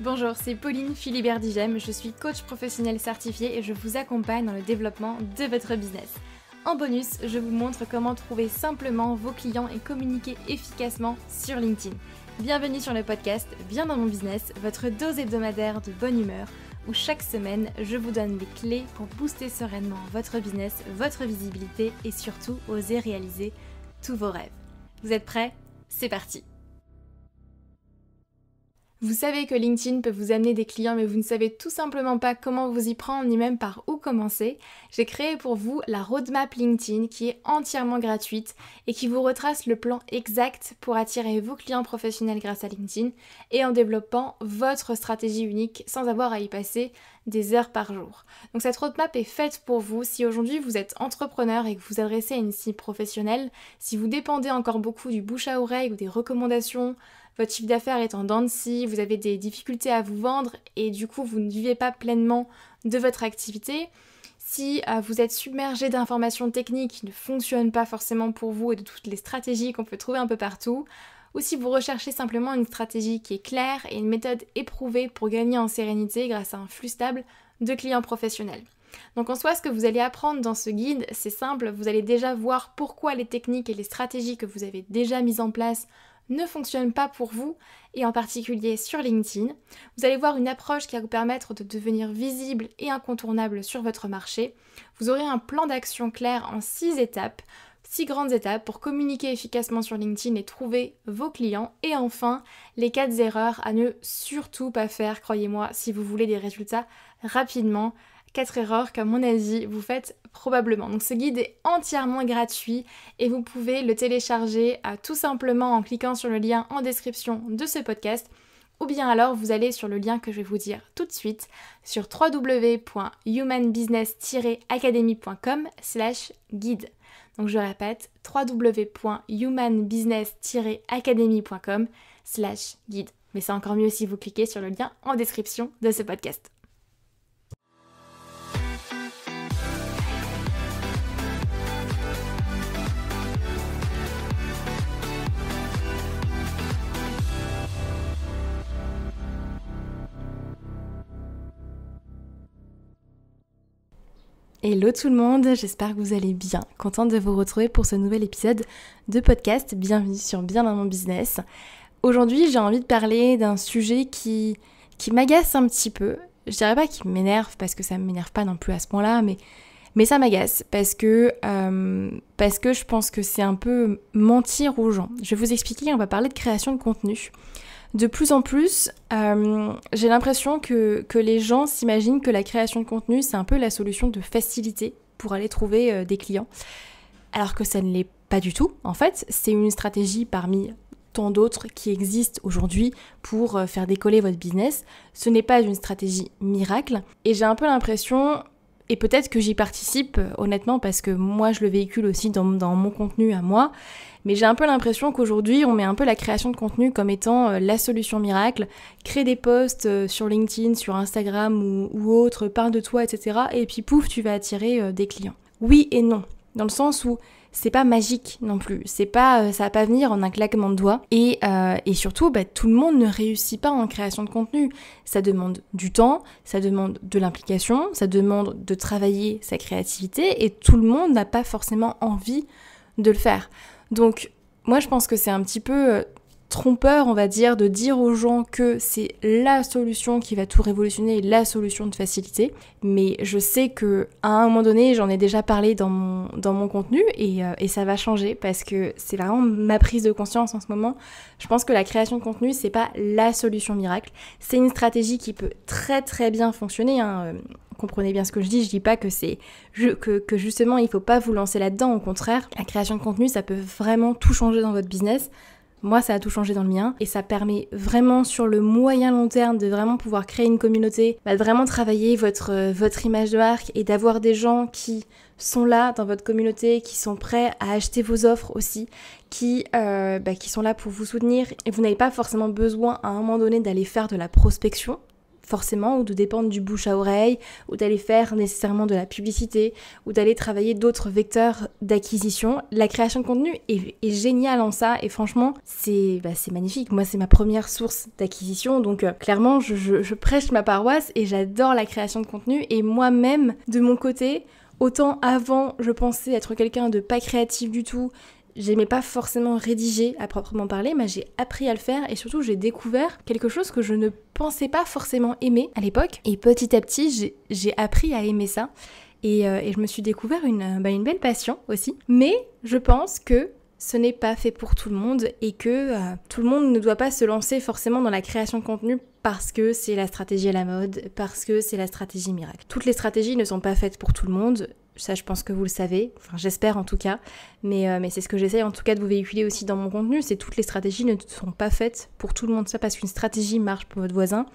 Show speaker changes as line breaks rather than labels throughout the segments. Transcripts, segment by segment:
Bonjour, c'est Pauline Philibert Digem, je suis coach professionnel certifiée et je vous accompagne dans le développement de votre business. En bonus, je vous montre comment trouver simplement vos clients et communiquer efficacement sur LinkedIn. Bienvenue sur le podcast Bien dans mon business, votre dose hebdomadaire de bonne humeur où chaque semaine, je vous donne les clés pour booster sereinement votre business, votre visibilité et surtout oser réaliser tous vos rêves. Vous êtes prêts C'est parti vous savez que LinkedIn peut vous amener des clients, mais vous ne savez tout simplement pas comment vous y prendre, ni même par où commencer. J'ai créé pour vous la roadmap LinkedIn qui est entièrement gratuite et qui vous retrace le plan exact pour attirer vos clients professionnels grâce à LinkedIn et en développant votre stratégie unique sans avoir à y passer des heures par jour. Donc cette roadmap est faite pour vous si aujourd'hui vous êtes entrepreneur et que vous adressez à une cible professionnelle, si vous dépendez encore beaucoup du bouche à oreille ou des recommandations votre chiffre d'affaires est en dents de scie, vous avez des difficultés à vous vendre et du coup vous ne vivez pas pleinement de votre activité, si euh, vous êtes submergé d'informations techniques qui ne fonctionnent pas forcément pour vous et de toutes les stratégies qu'on peut trouver un peu partout, ou si vous recherchez simplement une stratégie qui est claire et une méthode éprouvée pour gagner en sérénité grâce à un flux stable de clients professionnels. Donc en soi, ce que vous allez apprendre dans ce guide, c'est simple, vous allez déjà voir pourquoi les techniques et les stratégies que vous avez déjà mises en place ne fonctionne pas pour vous, et en particulier sur LinkedIn. Vous allez voir une approche qui va vous permettre de devenir visible et incontournable sur votre marché. Vous aurez un plan d'action clair en six étapes, six grandes étapes pour communiquer efficacement sur LinkedIn et trouver vos clients. Et enfin, les quatre erreurs à ne surtout pas faire, croyez-moi, si vous voulez des résultats rapidement Quatre erreurs qu'à mon avis vous faites probablement. Donc ce guide est entièrement gratuit et vous pouvez le télécharger euh, tout simplement en cliquant sur le lien en description de ce podcast ou bien alors vous allez sur le lien que je vais vous dire tout de suite sur www.humanbusiness-academy.com slash guide. Donc je répète www.humanbusiness-academy.com slash guide. Mais c'est encore mieux si vous cliquez sur le lien en description de ce podcast. Hello tout le monde, j'espère que vous allez bien. Contente de vous retrouver pour ce nouvel épisode de podcast. Bienvenue sur Bien dans mon business. Aujourd'hui, j'ai envie de parler d'un sujet qui, qui m'agace un petit peu. Je dirais pas qu'il m'énerve parce que ça m'énerve pas non plus à ce point-là, mais, mais ça m'agace parce que, euh, parce que je pense que c'est un peu mentir aux gens. Je vais vous expliquer, on va parler de création de contenu de plus en plus, euh, j'ai l'impression que, les gens s'imaginent que la création de contenu, c'est un peu la solution de facilité pour aller trouver euh, des clients, alors que ça ne l'est pas du tout. En fait, c'est une stratégie parmi tant d'autres qui existent aujourd'hui pour euh, faire décoller votre business. Ce n'est pas une stratégie miracle, et j'ai un peu l'impression... Et peut-être que j'y participe honnêtement parce que moi je le véhicule aussi dans, dans mon contenu à moi, mais j'ai un peu l'impression qu'aujourd'hui, on met un peu la création de contenu comme étant euh, la solution miracle. Crée des posts euh, sur LinkedIn, sur Instagram ou, autre, parle de toi, etc. Et puis pouf, tu vas attirer euh, des clients. Oui et non. Dans le sens où c'est pas magique non plus. C'est pas, ça va pas venir en un claquement de doigts. Et, surtout, bah, tout le monde ne réussit pas en création de contenu. Ça demande du temps, ça demande de l'implication, ça demande de travailler sa créativité, et tout le monde n'a pas forcément envie de le faire. Donc moi je pense que c'est un petit peu euh, trompeur, on va dire, de dire aux gens que c'est la solution qui va tout révolutionner, la solution de facilité. Mais je sais que à un moment donné, j'en ai déjà parlé dans mon, dans mon contenu euh, et, ça va changer parce que c'est vraiment ma prise de conscience en ce moment. Je pense que la création de contenu, c'est pas la solution miracle. C'est une stratégie qui peut très très bien fonctionner. Hein, euh, comprenez bien ce que je dis, je dis pas que c'est que, que justement il faut pas vous lancer là-dedans, au contraire, la création de contenu ça peut vraiment tout changer dans votre business. Moi, ça a tout changé dans le mien et ça permet vraiment sur le moyen long terme de vraiment pouvoir créer une communauté, bah, de vraiment travailler votre, euh, votre image de marque et d'avoir des gens qui sont là dans votre communauté, qui sont prêts à acheter vos offres aussi, qui, euh, bah, qui sont là pour vous soutenir et vous n'avez pas forcément besoin à un moment donné d'aller faire de la prospection forcément, ou de dépendre du bouche à oreille, ou d'aller faire nécessairement de la publicité, ou d'aller travailler d'autres vecteurs d'acquisition. La création de contenu est, géniale en ça, et franchement, bah, c'est magnifique. Moi, c'est ma première source d'acquisition, donc euh, clairement, je prêche ma paroisse et j'adore la création de contenu, et moi-même, de mon côté, Autant avant, je pensais être quelqu'un de pas créatif du tout J'aimais pas forcément rédiger à proprement parler, mais j'ai appris à le faire et surtout j'ai découvert quelque chose que je ne pensais pas forcément aimer à l'époque. Et petit à petit, j'ai appris à aimer ça. Et, euh, je me suis découvert euh, bah, une, belle passion aussi. Mais je pense que ce n'est pas fait pour tout le monde et que euh, tout le monde ne doit pas se lancer forcément dans la création de contenu parce que c'est la stratégie à la mode, parce que c'est la stratégie miracle. Toutes les stratégies ne sont pas faites pour tout le monde ça, je pense que vous le savez, enfin j'espère en tout cas, euh, mais, c'est ce que j'essaye en tout cas de vous véhiculer aussi dans mon contenu, c'est toutes les stratégies ne sont pas faites pour tout le monde, ça parce qu'une stratégie marche pour votre voisin,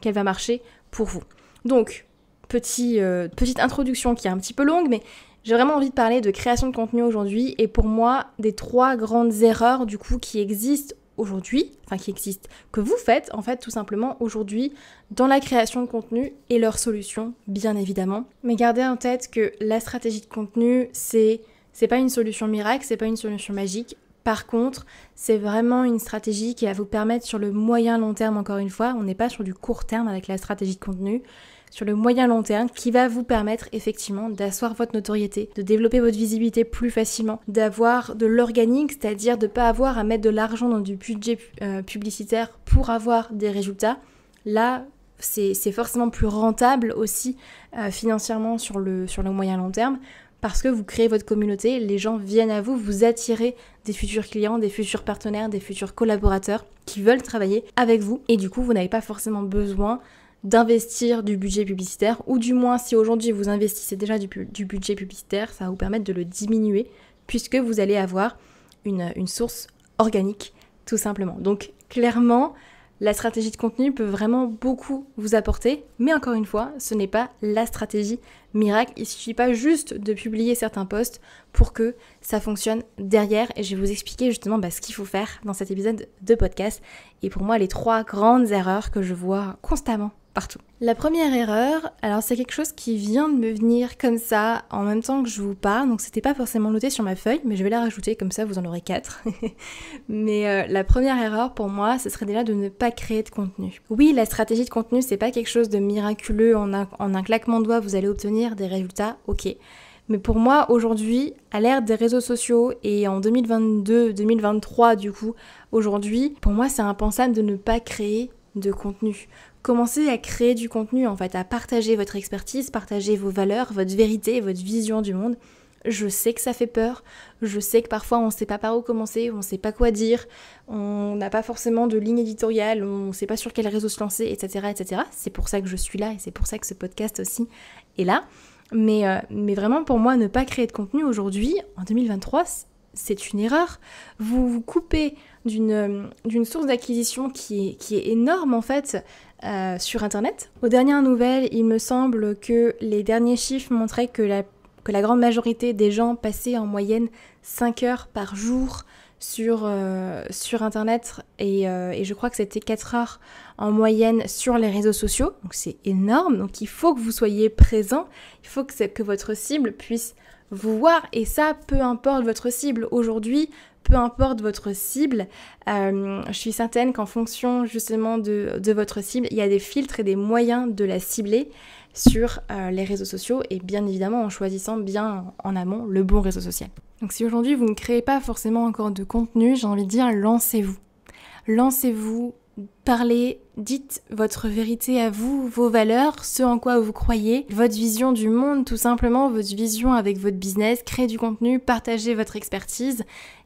qu'elle va marcher pour vous. Donc, euh, petite introduction qui est un petit peu longue, mais j'ai vraiment envie de parler de création de contenu aujourd'hui et pour moi des trois grandes erreurs du coup qui existent aujourd'hui, enfin qui existe, que vous faites en fait tout simplement aujourd'hui dans la création de contenu et leurs solutions, bien évidemment. Mais gardez en tête que la stratégie de contenu, c'est c'est pas une solution miracle, c'est pas une solution magique. Par contre, c'est vraiment une stratégie qui va vous permettre sur le moyen long terme, encore une fois, on n'est pas sur du court terme avec la stratégie de contenu, sur le moyen long terme qui va vous permettre effectivement d'asseoir votre notoriété, de développer votre visibilité plus facilement, d'avoir de l'organique, c'est-à-dire de ne pas avoir à mettre de l'argent dans du budget euh, publicitaire pour avoir des résultats. Là, c'est forcément plus rentable aussi euh, financièrement sur le, sur le moyen long terme parce que vous créez votre communauté, les gens viennent à vous, vous attirez des futurs clients, des futurs partenaires, des futurs collaborateurs qui veulent travailler avec vous. Et du coup, vous n'avez pas forcément besoin d'investir du budget publicitaire, ou du moins si aujourd'hui vous investissez déjà du, budget publicitaire, ça va vous permettre de le diminuer, puisque vous allez avoir une, source organique, tout simplement. Donc clairement, la stratégie de contenu peut vraiment beaucoup vous apporter, mais encore une fois, ce n'est pas la stratégie miracle. Il ne suffit pas juste de publier certains posts pour que ça fonctionne derrière. Et je vais vous expliquer justement bah, ce qu'il faut faire dans cet épisode de podcast. Et pour moi, les trois grandes erreurs que je vois constamment la première erreur, alors c'est quelque chose qui vient de me venir comme ça en même temps que je vous parle, donc c'était pas forcément noté sur ma feuille, mais je vais la rajouter comme ça vous en aurez quatre. mais euh, la première erreur pour moi, ce serait déjà de ne pas créer de contenu. Oui, la stratégie de contenu, c'est pas quelque chose de miraculeux en un, en un claquement de doigts, vous allez obtenir des résultats, ok. Mais pour moi, aujourd'hui, à l'ère des réseaux sociaux et en 2022, 2023 du coup, aujourd'hui, pour moi c'est impensable de ne pas créer de contenu. Commencez à créer du contenu, en fait, à partager votre expertise, partager vos valeurs, votre vérité, votre vision du monde. Je sais que ça fait peur, je sais que parfois on ne sait pas par où commencer, on ne sait pas quoi dire, on n'a pas forcément de ligne éditoriale, on ne sait pas sur quel réseau se lancer, etc. C'est pour ça que je suis là et c'est pour ça que ce podcast aussi est là. Mais, euh, mais vraiment pour moi, ne pas créer de contenu aujourd'hui, en 2023, c'est une erreur. Vous vous coupez euh, d'une source d'acquisition qui est, qui est énorme en fait. Euh, sur Internet. Aux dernières nouvelles, il me semble que les derniers chiffres montraient que la, grande majorité des gens passaient en moyenne 5 heures par jour sur, euh, sur Internet et, euh, et, je crois que c'était 4 heures en moyenne sur les réseaux sociaux. Donc c'est énorme, donc il faut que vous soyez présent, il faut que, que votre cible puisse vous voir et ça, peu importe votre cible. Aujourd'hui, peu importe votre cible, euh, je suis certaine qu'en fonction justement de, votre cible, il y a des filtres et des moyens de la cibler sur euh, les réseaux sociaux et bien évidemment en choisissant bien en amont le bon réseau social. Donc si aujourd'hui vous ne créez pas forcément encore de contenu, j'ai envie de dire lancez-vous. Lancez-vous Parlez, dites votre vérité à vous, vos valeurs, ce en quoi vous croyez, votre vision du monde tout simplement, votre vision avec votre business, créez du contenu, partagez votre expertise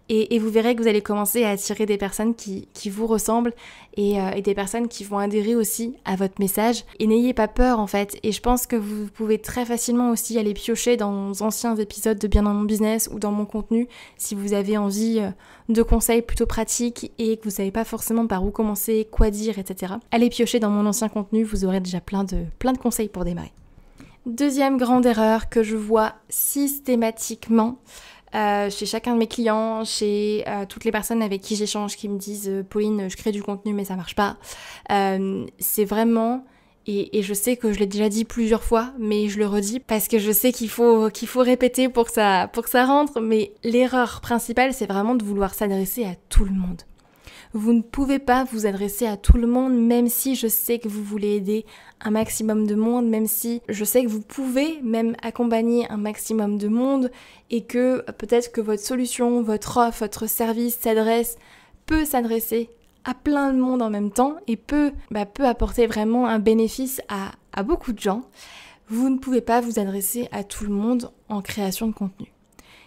et, vous verrez que vous allez commencer à attirer des personnes qui, vous ressemblent euh, et, des personnes qui vont adhérer aussi à votre message. Et n'ayez pas peur en fait. Et je pense que vous pouvez très facilement aussi aller piocher dans anciens épisodes de Bien dans mon business ou dans mon contenu si vous avez envie euh, de conseils plutôt pratiques et que vous savez pas forcément par où commencer, quoi dire, etc. Allez piocher dans mon ancien contenu, vous aurez déjà plein de, plein de conseils pour démarrer. Deuxième grande erreur que je vois systématiquement, euh, chez chacun de mes clients, chez euh, toutes les personnes avec qui j'échange qui me disent euh, Pauline, je crée du contenu mais ça marche pas. Euh, c'est vraiment et, et, je sais que je l'ai déjà dit plusieurs fois, mais je le redis parce que je sais qu'il faut, qu'il faut répéter pour ça, pour que ça rentre. Mais l'erreur principale, c'est vraiment de vouloir s'adresser à tout le monde. Vous ne pouvez pas vous adresser à tout le monde, même si je sais que vous voulez aider un maximum de monde, même si je sais que vous pouvez même accompagner un maximum de monde et que peut-être que votre solution, votre offre, votre service s'adresse, peut s'adresser à plein de monde en même temps et peut, bah, peut apporter vraiment un bénéfice à, à beaucoup de gens, vous ne pouvez pas vous adresser à tout le monde en création de contenu.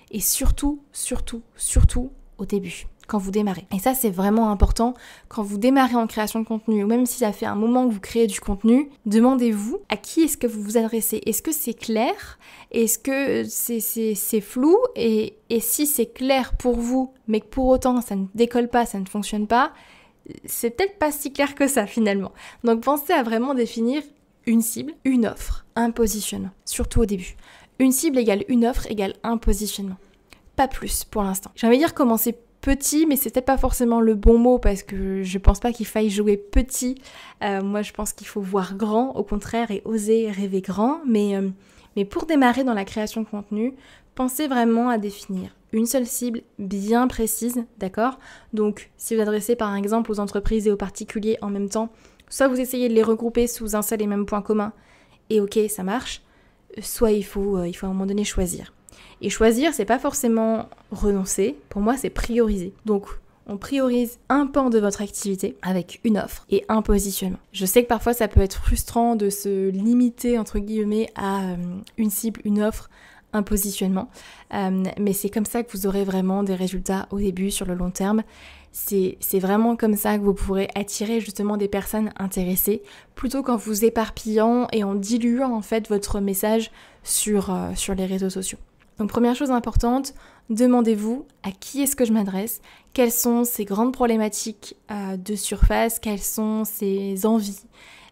Et surtout, surtout, surtout au début quand vous démarrez. Et ça, c'est vraiment important. Quand vous démarrez en création de contenu, ou même si ça fait un moment que vous créez du contenu, demandez-vous à qui est-ce que vous vous adressez. Est-ce que c'est clair Est-ce que c'est flou et, si c'est clair pour vous, mais que pour autant ça ne décolle pas, ça ne fonctionne pas, c'est peut-être pas si clair que ça finalement. Donc pensez à vraiment définir une cible, une offre, un positionnement, surtout au début. Une cible égale une offre égale un positionnement. Pas plus pour l'instant. J'ai envie de dire commencez petit, mais ce n'était pas forcément le bon mot parce que je pense pas qu'il faille jouer petit. Euh, moi, je pense qu'il faut voir grand, au contraire, et oser rêver grand. Mais, euh, mais pour démarrer dans la création de contenu, pensez vraiment à définir une seule cible bien précise, d'accord Donc, si vous adressez par exemple aux entreprises et aux particuliers en même temps, soit vous essayez de les regrouper sous un seul et même point commun, et ok, ça marche, soit il faut, euh, il faut à un moment donné choisir. Et choisir, c'est pas forcément renoncer, pour moi, c'est prioriser. Donc, on priorise un pan de votre activité avec une offre et un positionnement. Je sais que parfois ça peut être frustrant de se limiter entre guillemets à euh, une cible, une offre, un positionnement, euh, mais c'est comme ça que vous aurez vraiment des résultats au début, sur le long terme. C'est vraiment comme ça que vous pourrez attirer justement des personnes intéressées, plutôt qu'en vous éparpillant et en diluant en fait votre message sur euh, les réseaux sociaux. Donc première chose importante, demandez-vous à qui est-ce que je m'adresse, quelles sont ces grandes problématiques euh, de surface, quelles sont ses envies,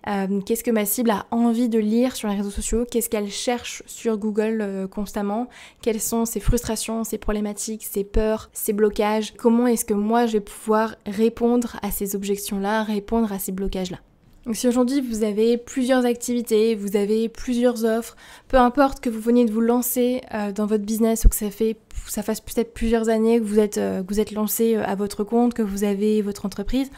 euh, qu'est-ce que ma cible a envie de lire sur les réseaux sociaux, qu'est-ce qu'elle cherche sur Google euh, constamment, quelles sont ses frustrations, ses problématiques, ses peurs, ses blocages, comment est-ce que moi je vais pouvoir répondre à ces objections-là, répondre à ces blocages-là. Donc si aujourd'hui vous avez plusieurs activités, vous avez plusieurs offres, peu importe que vous veniez de vous lancer euh, dans votre business ou que ça, fait, ça fasse peut-être plusieurs années que vous êtes, euh, que vous êtes lancé euh, à votre compte, que vous avez votre entreprise,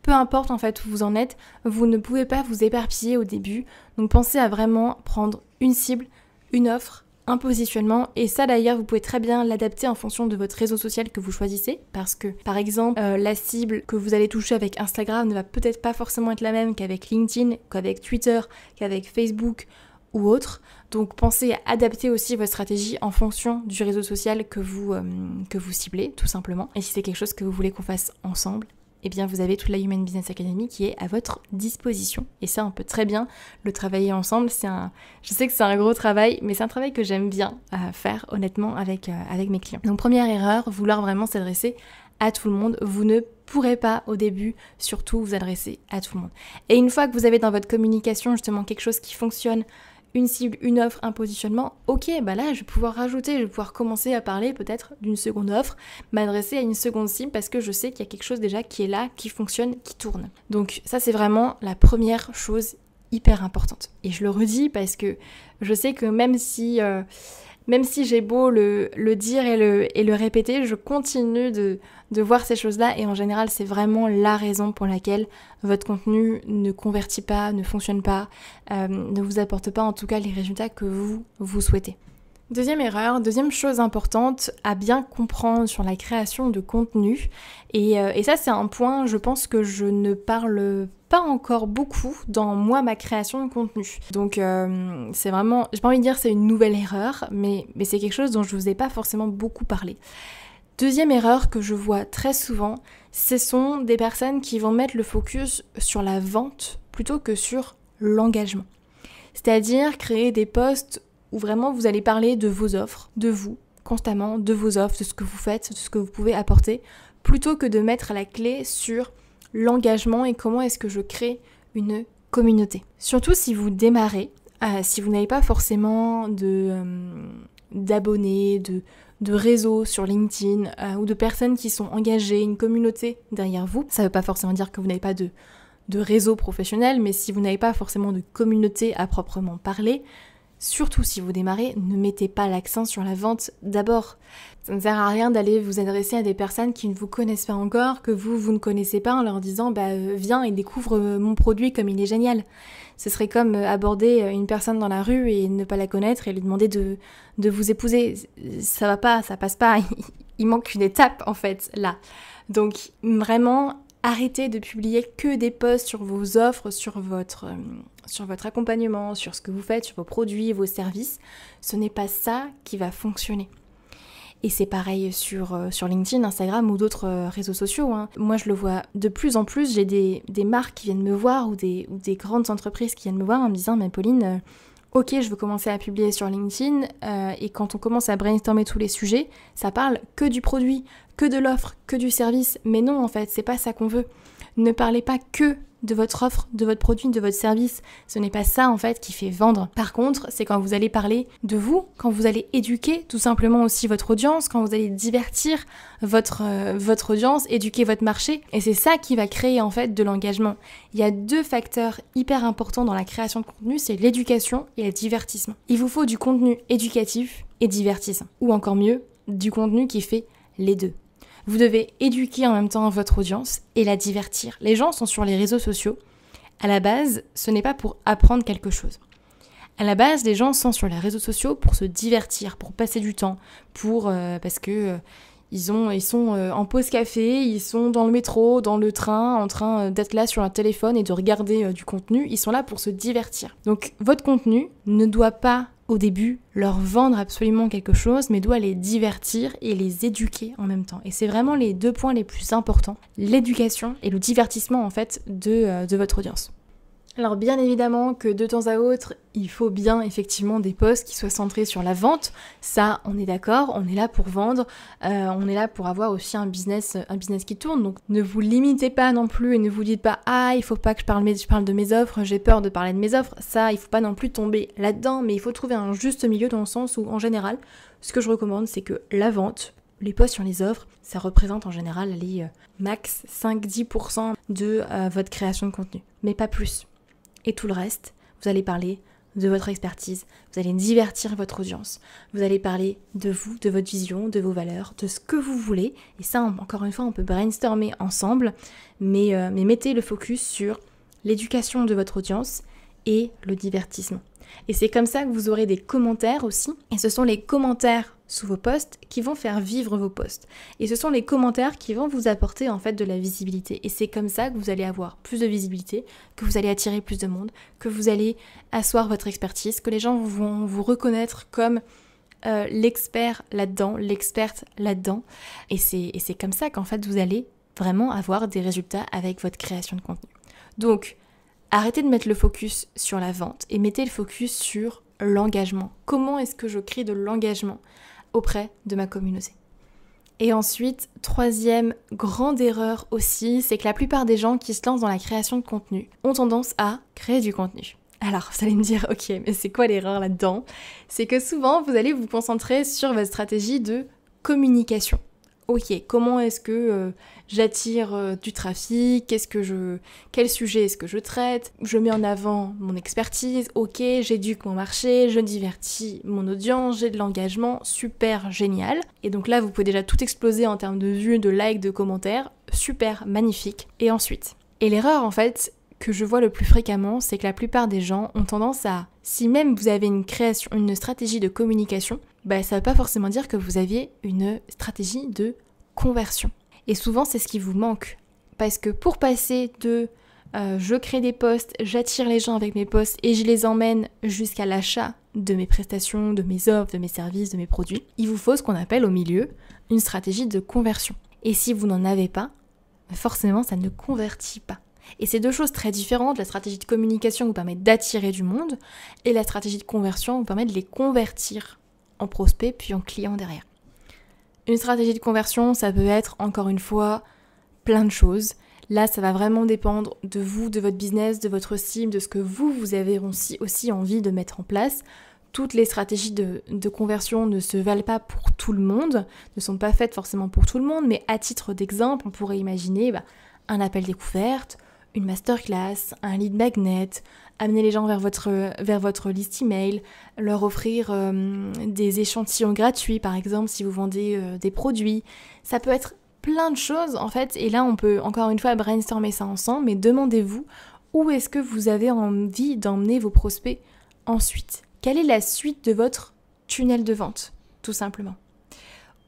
peu importe en fait où vous en êtes, vous ne pouvez pas vous éparpiller au début. Donc pensez à vraiment prendre une cible, une offre un positionnement et ça d'ailleurs vous pouvez très bien l'adapter en fonction de votre réseau social que vous choisissez parce que par exemple euh, la cible que vous allez toucher avec Instagram ne va peut-être pas forcément être la même qu'avec LinkedIn, qu'avec Twitter, qu'avec Facebook ou autre. Donc pensez à adapter aussi votre stratégie en fonction du réseau social que vous, euh, que vous ciblez tout simplement et si c'est quelque chose que vous voulez qu'on fasse ensemble eh bien vous avez toute la Human Business Academy qui est à votre disposition. Et ça, on peut très bien le travailler ensemble. C'est un, je sais que c'est un gros travail, mais c'est un travail que j'aime bien euh, faire honnêtement avec, euh, avec mes clients. Donc première erreur, vouloir vraiment s'adresser à tout le monde. Vous ne pourrez pas au début surtout vous adresser à tout le monde. Et une fois que vous avez dans votre communication justement quelque chose qui fonctionne, une cible, une offre, un positionnement, ok, bah là, je vais pouvoir rajouter, je vais pouvoir commencer à parler peut-être d'une seconde offre, m'adresser à une seconde cible parce que je sais qu'il y a quelque chose déjà qui est là, qui fonctionne, qui tourne. Donc ça, c'est vraiment la première chose hyper importante. Et je le redis parce que je sais que même si... Euh, même si j'ai beau le, dire et le, répéter, je continue de, voir ces choses-là et en général c'est vraiment la raison pour laquelle votre contenu ne convertit pas, ne fonctionne pas, euh, ne vous apporte pas en tout cas les résultats que vous, vous souhaitez. Deuxième erreur, deuxième chose importante à bien comprendre sur la création de contenu, euh, et, ça c'est un point, je pense que je ne parle pas encore beaucoup dans moi ma création de contenu. Donc euh, c'est vraiment, j'ai pas envie de dire c'est une nouvelle erreur, mais, mais c'est quelque chose dont je vous ai pas forcément beaucoup parlé. Deuxième erreur que je vois très souvent, ce sont des personnes qui vont mettre le focus sur la vente plutôt que sur l'engagement. C'est-à-dire créer des posts où vraiment vous allez parler de vos offres, de vous, constamment, de vos offres, de ce que vous faites, de ce que vous pouvez apporter, plutôt que de mettre la clé sur l'engagement et comment est-ce que je crée une communauté. Surtout si vous démarrez, euh, si vous n'avez pas forcément de... Euh, d'abonnés, de, réseaux sur LinkedIn euh, ou de personnes qui sont engagées, une communauté derrière vous. Ça ne veut pas forcément dire que vous n'avez pas de réseau professionnel, mais si vous n'avez pas forcément de communauté à proprement parler, Surtout si vous démarrez, ne mettez pas l'accent sur la vente d'abord. Ça ne sert à rien d'aller vous adresser à des personnes qui ne vous connaissent pas encore, que vous, vous ne connaissez pas, en leur disant bah, euh, Viens et découvre euh, mon produit comme il est génial. Ce serait comme euh, aborder une personne dans la rue et ne pas la connaître et lui demander de, vous épouser. Ça va pas, ça passe pas. il manque une étape en fait là. Donc vraiment, arrêtez de publier que des posts sur vos offres, sur votre sur votre accompagnement, sur ce que vous faites, sur vos produits, vos services, ce n'est pas ça qui va fonctionner. Et c'est pareil sur, euh, sur, LinkedIn, Instagram ou d'autres euh, réseaux sociaux. Hein. Moi, je le vois de plus en plus. J'ai des, marques qui viennent me voir ou des, grandes entreprises qui viennent me voir en me disant Mais Pauline, euh, ok, je veux commencer à publier sur LinkedIn. et quand on commence à brainstormer tous les sujets, ça parle que du produit, que de l'offre, que du service. Mais non, en fait, c'est pas ça qu'on veut. Ne parlez pas que de votre offre, de votre produit, de votre service. Ce n'est pas ça en fait qui fait vendre. Par contre, c'est quand vous allez parler de vous, quand vous allez éduquer tout simplement aussi votre audience, quand vous allez divertir votre, euh, votre audience, éduquer votre marché. Et c'est ça qui va créer en fait de l'engagement. Il y a deux facteurs hyper importants dans la création de contenu, c'est l'éducation et le divertissement. Il vous faut du contenu éducatif et divertissant. Ou encore mieux, du contenu qui fait les deux. Vous devez éduquer en même temps votre audience et la divertir. Les gens sont sur les réseaux sociaux. À la base, ce n'est pas pour apprendre quelque chose. À la base, les gens sont sur les réseaux sociaux pour se divertir, pour passer du temps, pour euh, parce que euh, ils, ont, ils sont euh, en pause café, ils sont dans le métro, dans le train, en train d'être là sur un téléphone et de regarder du contenu. Ils sont là pour se divertir. Donc votre contenu ne doit pas au début leur vendre absolument quelque chose, mais doit les divertir et les éduquer en même temps. Et c'est vraiment les deux points les plus importants, l'éducation et le divertissement en fait de, euh, votre audience. Alors bien évidemment que de temps à autre, il faut bien effectivement des postes qui soient centrés sur la vente. Ça, on est d'accord, on est là pour vendre, euh, on est là pour avoir aussi un business, un business qui tourne. Donc ne vous limitez pas non plus et ne vous dites pas ah il faut pas que je parle, je parle de mes offres, j'ai peur de parler de mes offres. Ça, il faut pas non plus tomber là-dedans, mais il faut trouver un juste milieu dans le sens où en général, ce que je recommande, c'est que la vente, les postes sur les offres, ça représente en général les euh, max 5-10% de euh, votre création de contenu, mais pas plus. Et tout le reste, vous allez parler de votre expertise, vous allez divertir votre audience, vous allez parler de vous, de votre vision, de vos valeurs, de ce que vous voulez. Et ça, encore une fois, on peut brainstormer ensemble, mais, euh, mais mettez le focus sur l'éducation de votre audience et le divertissement. Et c'est comme ça que vous aurez des commentaires aussi. Et ce sont les commentaires sous vos posts qui vont faire vivre vos posts. Et ce sont les commentaires qui vont vous apporter en fait de la visibilité. Et c'est comme ça que vous allez avoir plus de visibilité, que vous allez attirer plus de monde, que vous allez asseoir votre expertise, que les gens vont vous reconnaître comme euh, l'expert là-dedans, l'experte là-dedans. Et c'est comme ça qu'en fait vous allez vraiment avoir des résultats avec votre création de contenu. Donc, Arrêtez de mettre le focus sur la vente et mettez le focus sur l'engagement. Comment est-ce que je crée de l'engagement auprès de ma communauté et ensuite, troisième grande erreur aussi, c'est que la plupart des gens qui se lancent dans la création de contenu ont tendance à créer du contenu. Alors, vous allez me dire, ok, mais c'est quoi l'erreur là-dedans C'est que souvent, vous allez vous concentrer sur votre stratégie de communication ok, comment est-ce que euh, j'attire euh, du trafic, qu'est-ce que je, quel sujet est-ce que je traite, je mets en avant mon expertise, ok, j'éduque mon marché, je divertis mon audience, j'ai de l'engagement, super génial. Et donc là, vous pouvez déjà tout exploser en termes de vues, de likes, de commentaires, super magnifique. Et ensuite, et l'erreur en fait, que je vois le plus fréquemment, c'est que la plupart des gens ont tendance à, si même vous avez une création, une stratégie de communication, bah ça ne veut pas forcément dire que vous aviez une stratégie de conversion. Et souvent, c'est ce qui vous manque. Parce que pour passer de euh, je crée des postes, j'attire les gens avec mes postes et je les emmène jusqu'à l'achat de mes prestations, de mes offres, de mes services, de mes produits, il vous faut ce qu'on appelle au milieu une stratégie de conversion. Et si vous n'en avez pas, forcément ça ne convertit pas. Et c'est deux choses très différentes. La stratégie de communication vous permet d'attirer du monde et la stratégie de conversion vous permet de les convertir en prospects puis en clients derrière. Une stratégie de conversion, ça peut être encore une fois plein de choses. Là, ça va vraiment dépendre de vous, de votre business, de votre cible, de ce que vous, vous avez aussi, envie de mettre en place. Toutes les stratégies de, conversion ne se valent pas pour tout le monde, ne sont pas faites forcément pour tout le monde, mais à titre d'exemple, on pourrait imaginer bah, un appel découverte, une masterclass, un lead magnet, amener les gens vers votre, vers votre liste email, leur offrir euh, des échantillons gratuits par exemple si vous vendez euh, des produits. Ça peut être plein de choses en fait et là on peut encore une fois brainstormer ça ensemble mais demandez-vous où est-ce que vous avez envie d'emmener vos prospects ensuite Quelle est la suite de votre tunnel de vente tout simplement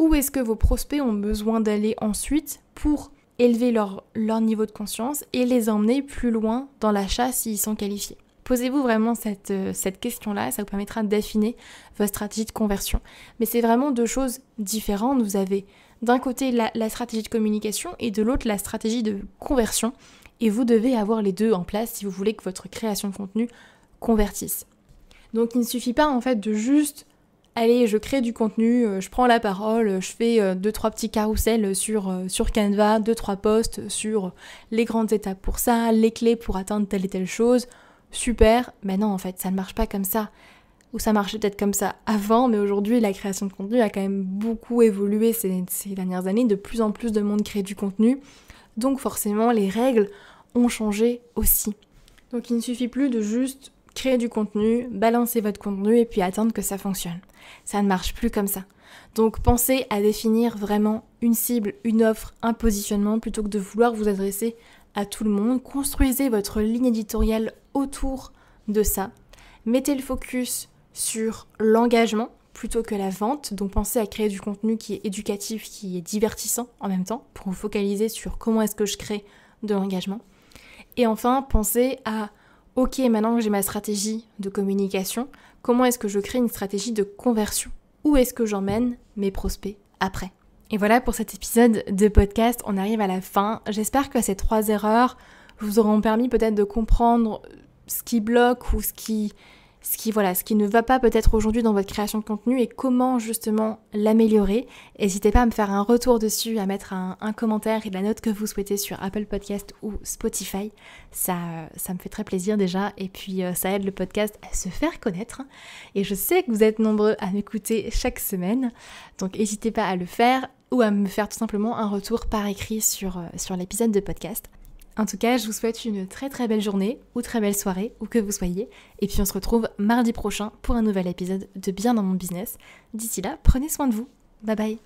Où est-ce que vos prospects ont besoin d'aller ensuite pour élever leur, leur niveau de conscience et les emmener plus loin dans l'achat s'ils sont qualifiés. Posez-vous vraiment cette, euh, question-là, ça vous permettra d'affiner votre stratégie de conversion. Mais c'est vraiment deux choses différentes. Vous avez d'un côté la, la, stratégie de communication et de l'autre la stratégie de conversion. Et vous devez avoir les deux en place si vous voulez que votre création de contenu convertisse. Donc il ne suffit pas en fait de juste allez, je crée du contenu, euh, je prends la parole, je fais euh, deux trois petits carousels sur euh, sur Canva, deux trois posts sur les grandes étapes pour ça, les clés pour atteindre telle et telle chose. Super, mais non en fait, ça ne marche pas comme ça. Ou ça marchait peut-être comme ça avant, mais aujourd'hui la création de contenu a quand même beaucoup évolué ces dernières années. De plus en plus de monde crée du contenu, donc forcément les règles ont changé aussi. Donc il ne suffit plus de juste créer du contenu, balancer votre contenu et puis attendre que ça fonctionne. Ça ne marche plus comme ça. Donc pensez à définir vraiment une cible, une offre, un positionnement plutôt que de vouloir vous adresser à tout le monde. Construisez votre ligne éditoriale autour de ça. Mettez le focus sur l'engagement plutôt que la vente. Donc pensez à créer du contenu qui est éducatif, qui est divertissant en même temps pour vous focaliser sur comment est-ce que je crée de l'engagement. Et enfin, pensez à ok, maintenant que j'ai ma stratégie de communication, comment est-ce que je crée une stratégie de conversion Où est-ce que j'emmène mes prospects après Et voilà pour cet épisode de podcast, on arrive à la fin. J'espère que ces trois erreurs vous auront permis peut-être de comprendre ce qui bloque ou ce qui ce qui, voilà, ce qui ne va pas peut-être aujourd'hui dans votre création de contenu et comment justement l'améliorer. N'hésitez pas à me faire un retour dessus, à mettre un, commentaire et la note que vous souhaitez sur Apple Podcast ou Spotify. Ça, euh, ça me fait très plaisir déjà et puis euh, ça aide le podcast à se faire connaître. Et je sais que vous êtes nombreux à m'écouter chaque semaine, donc n'hésitez pas à le faire ou à me faire tout simplement un retour par écrit sur, euh, sur l'épisode de podcast. En tout cas, je vous souhaite une très très belle journée ou très belle soirée, où que vous soyez. Et puis on se retrouve mardi prochain pour un nouvel épisode de Bien dans mon business. D'ici là, prenez soin de vous. Bye bye